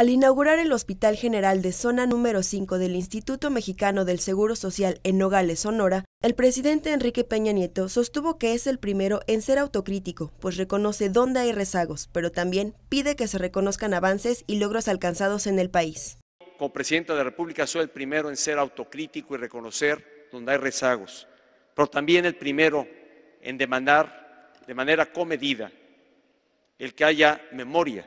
Al inaugurar el Hospital General de Zona número 5 del Instituto Mexicano del Seguro Social en Nogales, Sonora, el presidente Enrique Peña Nieto sostuvo que es el primero en ser autocrítico, pues reconoce dónde hay rezagos, pero también pide que se reconozcan avances y logros alcanzados en el país. Como presidente de la República soy el primero en ser autocrítico y reconocer dónde hay rezagos, pero también el primero en demandar de manera comedida el que haya memoria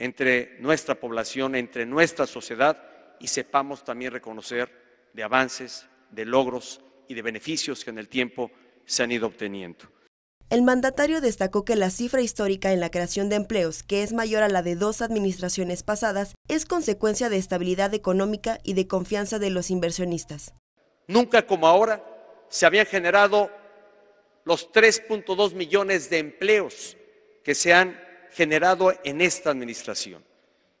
entre nuestra población, entre nuestra sociedad y sepamos también reconocer de avances, de logros y de beneficios que en el tiempo se han ido obteniendo. El mandatario destacó que la cifra histórica en la creación de empleos, que es mayor a la de dos administraciones pasadas, es consecuencia de estabilidad económica y de confianza de los inversionistas. Nunca como ahora se habían generado los 3.2 millones de empleos que se han generado en esta administración.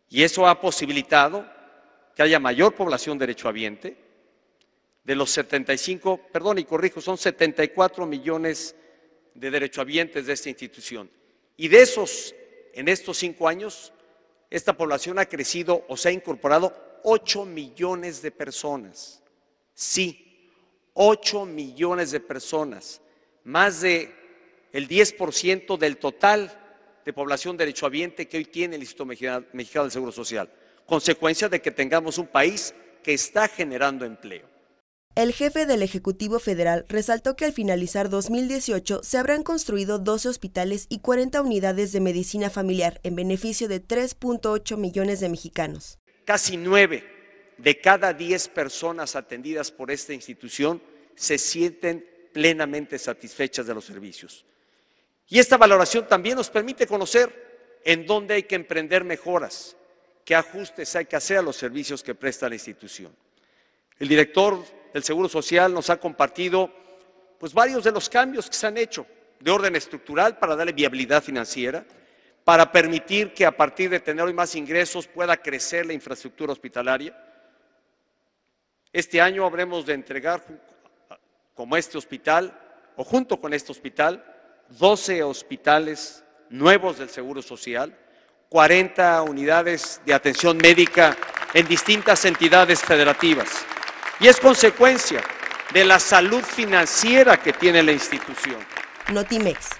Y eso ha posibilitado que haya mayor población derechohabiente. De los 75, perdón y corrijo, son 74 millones de derechohabientes de esta institución. Y de esos, en estos cinco años, esta población ha crecido o se ha incorporado 8 millones de personas. Sí, 8 millones de personas, más de 10% del total de población derechohabiente que hoy tiene el Instituto Mexicano del Seguro Social, consecuencia de que tengamos un país que está generando empleo. El jefe del Ejecutivo Federal resaltó que al finalizar 2018 se habrán construido 12 hospitales y 40 unidades de medicina familiar en beneficio de 3.8 millones de mexicanos. Casi 9 de cada 10 personas atendidas por esta institución se sienten plenamente satisfechas de los servicios. Y esta valoración también nos permite conocer en dónde hay que emprender mejoras, qué ajustes hay que hacer a los servicios que presta la institución. El director del Seguro Social nos ha compartido pues varios de los cambios que se han hecho de orden estructural para darle viabilidad financiera, para permitir que a partir de tener hoy más ingresos pueda crecer la infraestructura hospitalaria. Este año habremos de entregar como este hospital o junto con este hospital 12 hospitales nuevos del Seguro Social, 40 unidades de atención médica en distintas entidades federativas. Y es consecuencia de la salud financiera que tiene la institución. Notimex